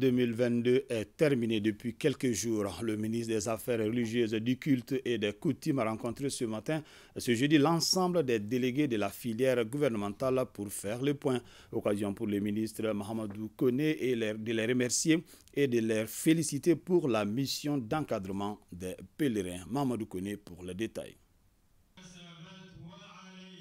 2022 est terminé depuis quelques jours. Le ministre des Affaires religieuses du culte et des coutumes a rencontré ce matin, ce jeudi, l'ensemble des délégués de la filière gouvernementale pour faire le point. Occasion pour le ministre Mahamadou Kone et de les remercier et de les féliciter pour la mission d'encadrement des pèlerins. Mahamadou Kone pour les détails.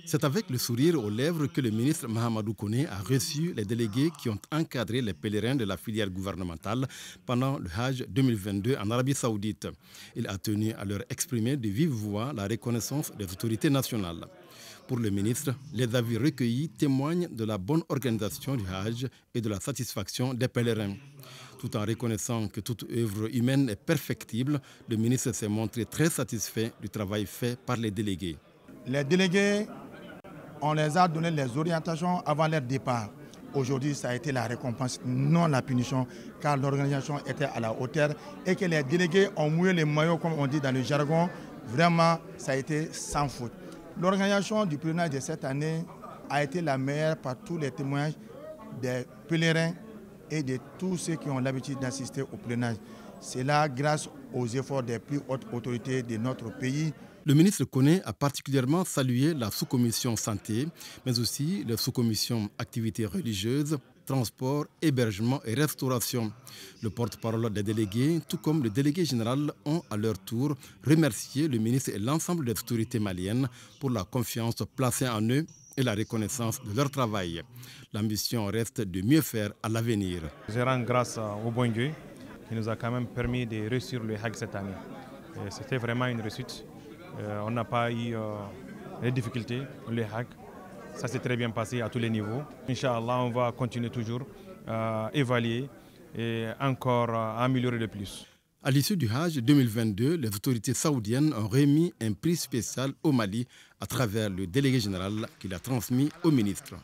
C'est avec le sourire aux lèvres que le ministre Mahamadou Kone a reçu les délégués qui ont encadré les pèlerins de la filière gouvernementale pendant le Hajj 2022 en Arabie saoudite. Il a tenu à leur exprimer de vive voix la reconnaissance des autorités nationales. Pour le ministre, les avis recueillis témoignent de la bonne organisation du Hajj et de la satisfaction des pèlerins. Tout en reconnaissant que toute œuvre humaine est perfectible, le ministre s'est montré très satisfait du travail fait par les délégués. Les délégués on les a donné les orientations avant leur départ. Aujourd'hui, ça a été la récompense, non la punition, car l'organisation était à la hauteur et que les délégués ont mouillé les maillots, comme on dit dans le jargon. Vraiment, ça a été sans faute. L'organisation du pèlerinage de cette année a été la meilleure par tous les témoignages des pèlerins et de tous ceux qui ont l'habitude d'assister au plénage. C'est là grâce aux efforts des plus hautes autorités de notre pays. Le ministre Koné a particulièrement salué la sous-commission santé, mais aussi la sous-commission activités religieuses, transport, hébergement et restauration. Le porte-parole des délégués, tout comme le délégué général, ont à leur tour remercié le ministre et l'ensemble des autorités maliennes pour la confiance placée en eux et la reconnaissance de leur travail. L'ambition reste de mieux faire à l'avenir. Je rends grâce au bon Dieu qui nous a quand même permis de réussir le HAG cette année. C'était vraiment une réussite. Euh, on n'a pas eu euh, les difficultés, le hack. Ça s'est très bien passé à tous les niveaux. Inch'Allah, on va continuer toujours à euh, évaluer et encore euh, améliorer le plus. À l'issue du Hajj 2022, les autorités saoudiennes ont remis un prix spécial au Mali à travers le délégué général qui l'a transmis au ministre.